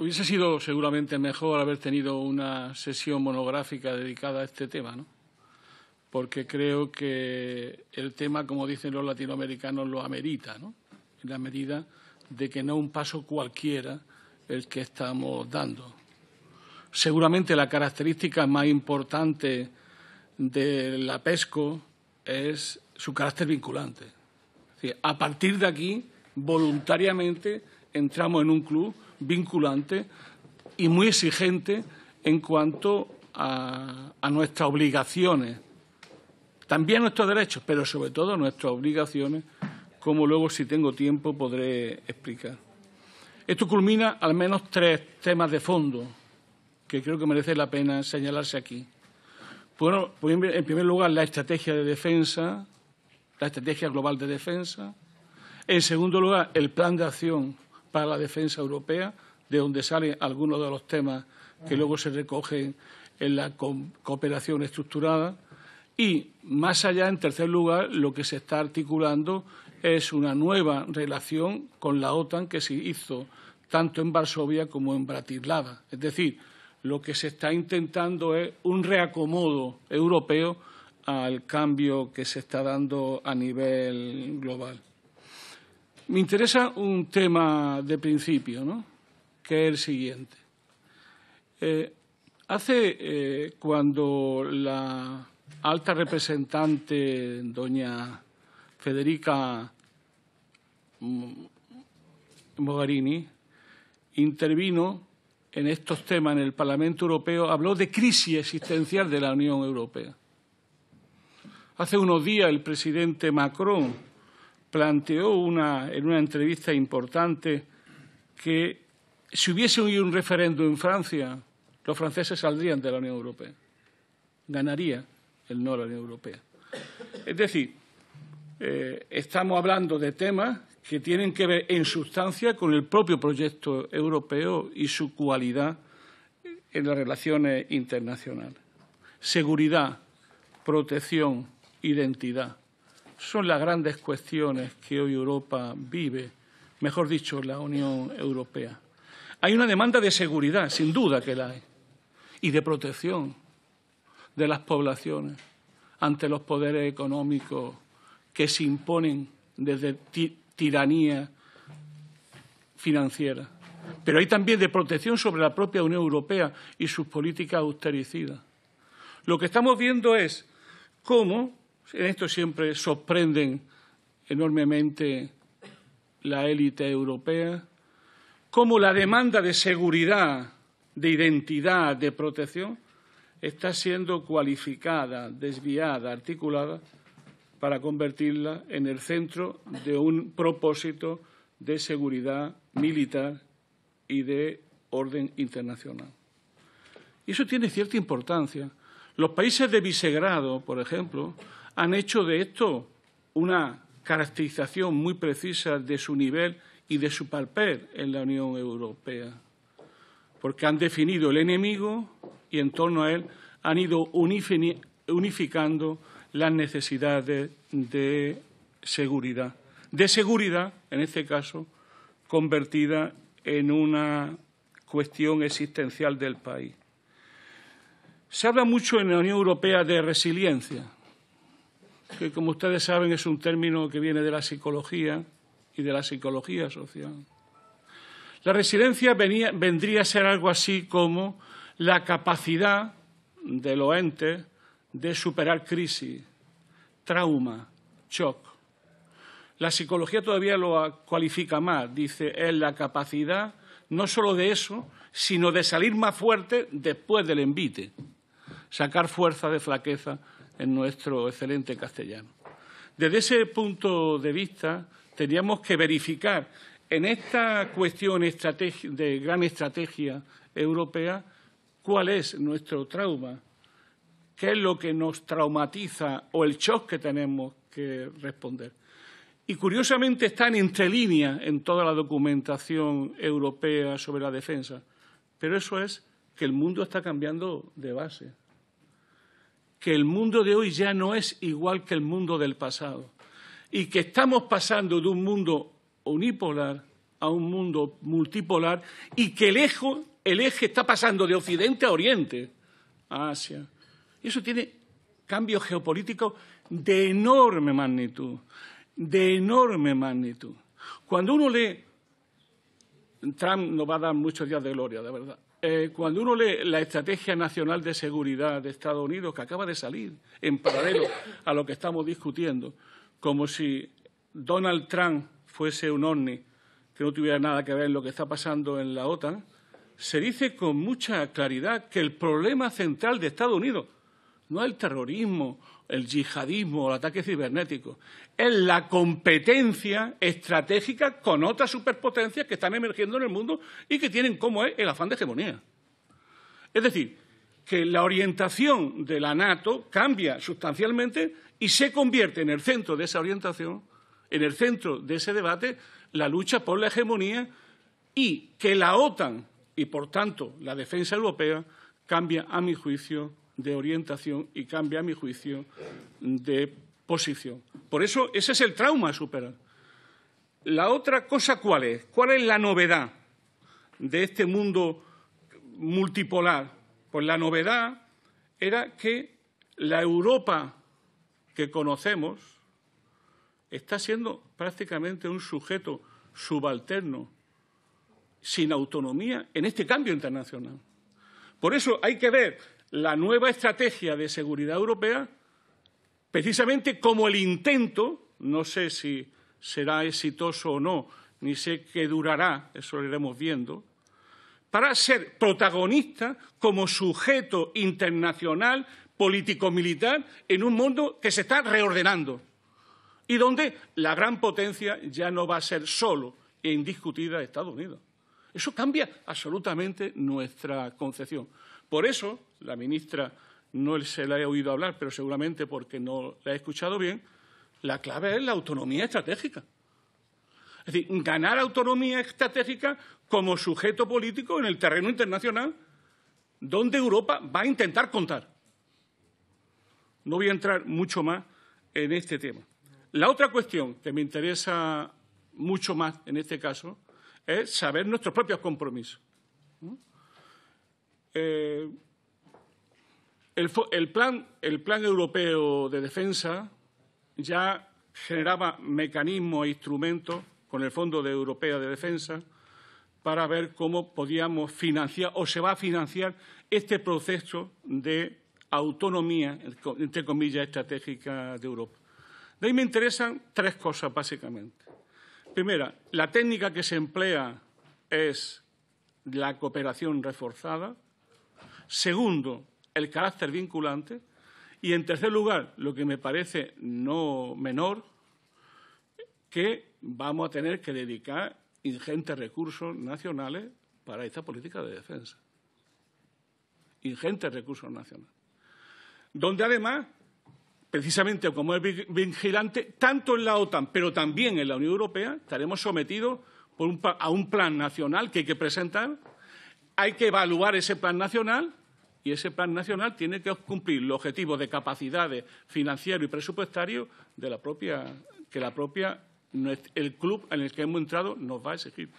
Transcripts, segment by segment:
Hubiese sido seguramente mejor haber tenido una sesión monográfica dedicada a este tema, ¿no? Porque creo que el tema, como dicen los latinoamericanos, lo amerita, ¿no? En la medida de que no un paso cualquiera el que estamos dando. Seguramente la característica más importante de la PESCO es su carácter vinculante. Es decir, a partir de aquí, voluntariamente, entramos en un club vinculante y muy exigente en cuanto a, nuestras obligaciones, también nuestros derechos, pero sobre todo nuestras obligaciones, como luego, si tengo tiempo, podré explicar. Esto culmina al menos tres temas de fondo que creo que merece la pena señalarse aquí. Bueno, pues, en primer lugar, la estrategia de defensa, la estrategia global de defensa. En segundo lugar, el plan de acción para la defensa europea, de donde salen algunos de los temas que luego se recogen en la cooperación estructurada. Y más allá, en tercer lugar, lo que se está articulando es una nueva relación con la OTAN que se hizo tanto en Varsovia como en Bratislava. Es decir, lo que se está intentando es un reacomodo europeo al cambio que se está dando a nivel global. Me interesa un tema de principio, ¿no? que es el siguiente. Eh, hace eh, cuando la alta representante, doña Federica Mogherini, intervino en estos temas en el Parlamento Europeo, habló de crisis existencial de la Unión Europea. Hace unos días el presidente Macron planteó en una entrevista importante que si hubiese un referéndum en Francia, los franceses saldrían de la Unión Europea. Ganaría el no a la Unión Europea. Es decir, eh, estamos hablando de temas que tienen que ver en sustancia con el propio proyecto europeo y su cualidad en las relaciones internacionales. Seguridad, protección, identidad son las grandes cuestiones que hoy Europa vive, mejor dicho, la Unión Europea. Hay una demanda de seguridad, sin duda que la hay, y de protección de las poblaciones ante los poderes económicos que se imponen desde tiranía financiera. Pero hay también de protección sobre la propia Unión Europea y sus políticas austericidas. Lo que estamos viendo es cómo en esto siempre sorprenden enormemente la élite europea, cómo la demanda de seguridad, de identidad, de protección, está siendo cualificada, desviada, articulada, para convertirla en el centro de un propósito de seguridad militar y de orden internacional. Y eso tiene cierta importancia. Los países de Visegrado, por ejemplo, han hecho de esto una caracterización muy precisa de su nivel y de su papel en la Unión Europea, porque han definido el enemigo y en torno a él han ido unificando las necesidades de seguridad. De seguridad, en este caso, convertida en una cuestión existencial del país. Se habla mucho en la Unión Europea de resiliencia que como ustedes saben es un término que viene de la psicología y de la psicología social. La resiliencia vendría a ser algo así como la capacidad de los ente de superar crisis, trauma, shock. La psicología todavía lo cualifica más, dice, es la capacidad no solo de eso, sino de salir más fuerte después del envite, sacar fuerza de flaqueza en nuestro excelente castellano. Desde ese punto de vista, teníamos que verificar en esta cuestión de gran estrategia europea cuál es nuestro trauma, qué es lo que nos traumatiza o el shock que tenemos que responder. Y curiosamente están entre líneas en toda la documentación europea sobre la defensa, pero eso es que el mundo está cambiando de base que el mundo de hoy ya no es igual que el mundo del pasado y que estamos pasando de un mundo unipolar a un mundo multipolar y que el eje, está pasando de Occidente a Oriente, a Asia. Y eso tiene cambios geopolíticos de enorme magnitud, de enorme magnitud. Cuando uno lee, Trump no va a dar muchos días de gloria, de verdad. Eh, cuando uno lee la Estrategia Nacional de Seguridad de Estados Unidos, que acaba de salir en paralelo a lo que estamos discutiendo, como si Donald Trump fuese un ovni que no tuviera nada que ver en lo que está pasando en la OTAN, se dice con mucha claridad que el problema central de Estados Unidos no el terrorismo, el yihadismo o el ataque cibernético, es la competencia estratégica con otras superpotencias que están emergiendo en el mundo y que tienen como es el afán de hegemonía. Es decir, que la orientación de la NATO cambia sustancialmente y se convierte en el centro de esa orientación, en el centro de ese debate, la lucha por la hegemonía y que la OTAN y, por tanto, la defensa europea cambia, a mi juicio, de orientación y cambia, mi juicio, de posición. Por eso ese es el trauma a superar. La otra cosa, ¿cuál es? ¿Cuál es la novedad de este mundo multipolar? Pues la novedad era que la Europa que conocemos está siendo prácticamente un sujeto subalterno, sin autonomía, en este cambio internacional. Por eso hay que ver la nueva estrategia de seguridad europea precisamente como el intento, no sé si será exitoso o no, ni sé qué durará, eso lo iremos viendo, para ser protagonista como sujeto internacional político-militar en un mundo que se está reordenando y donde la gran potencia ya no va a ser solo e indiscutida Estados Unidos. Eso cambia absolutamente nuestra concepción. Por eso, la ministra no se la he oído hablar, pero seguramente porque no la he escuchado bien, la clave es la autonomía estratégica. Es decir, ganar autonomía estratégica como sujeto político en el terreno internacional donde Europa va a intentar contar. No voy a entrar mucho más en este tema. La otra cuestión que me interesa mucho más en este caso es saber nuestros propios compromisos. Eh, el, plan, europeo de defensa ya generaba mecanismos e instrumentos con el Fondo Europeo de Defensa para ver cómo podíamos financiar o se va a financiar este proceso de autonomía, entre comillas, estratégica de Europa. De ahí me interesan tres cosas, básicamente. Primera, la técnica que se emplea es la cooperación reforzada, Segundo, el carácter vinculante. Y, en tercer lugar, lo que me parece no menor, que vamos a tener que dedicar ingentes recursos nacionales para esta política de defensa. Ingentes recursos nacionales. Donde, además, precisamente como es vigilante, tanto en la OTAN, pero también en la Unión Europea, estaremos sometidos a un plan nacional que hay que presentar. Hay que evaluar ese plan nacional y ese plan nacional tiene que cumplir los objetivos de capacidades financiero y presupuestarios de la propia, que la propia, el club en el que hemos entrado nos va a exigir.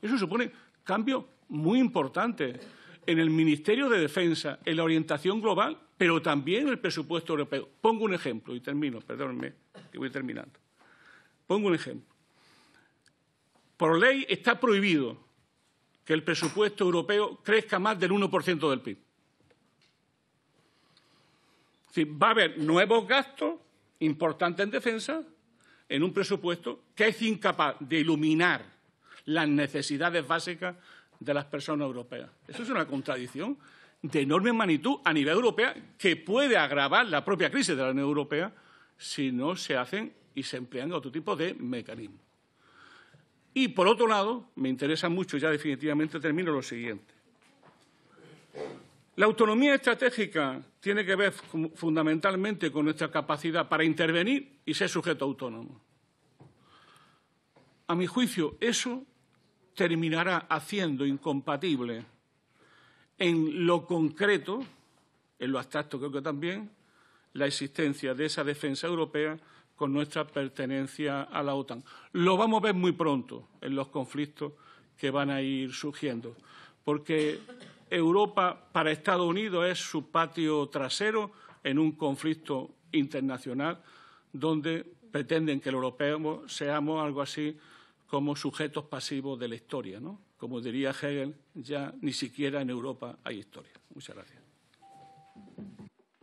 Eso supone cambios muy importantes en el Ministerio de Defensa, en la orientación global, pero también en el presupuesto europeo. Pongo un ejemplo y termino, perdónenme, que voy terminando. Pongo un ejemplo. Por ley está prohibido que el presupuesto europeo crezca más del 1% del PIB. Es decir, va a haber nuevos gastos importantes en defensa en un presupuesto que es incapaz de iluminar las necesidades básicas de las personas europeas. Eso es una contradicción de enorme magnitud a nivel europeo que puede agravar la propia crisis de la Unión Europea si no se hacen y se emplean otro tipo de mecanismos. Y por otro lado, me interesa mucho, ya definitivamente termino lo siguiente. La autonomía estratégica tiene que ver fundamentalmente con nuestra capacidad para intervenir y ser sujeto autónomo. A mi juicio, eso terminará haciendo incompatible en lo concreto, en lo abstracto creo que también, la existencia de esa defensa europea con nuestra pertenencia a la OTAN. Lo vamos a ver muy pronto en los conflictos que van a ir surgiendo, porque Europa para Estados Unidos es su patio trasero en un conflicto internacional donde pretenden que los europeos seamos algo así como sujetos pasivos de la historia. ¿no? Como diría Hegel, ya ni siquiera en Europa hay historia. Muchas gracias.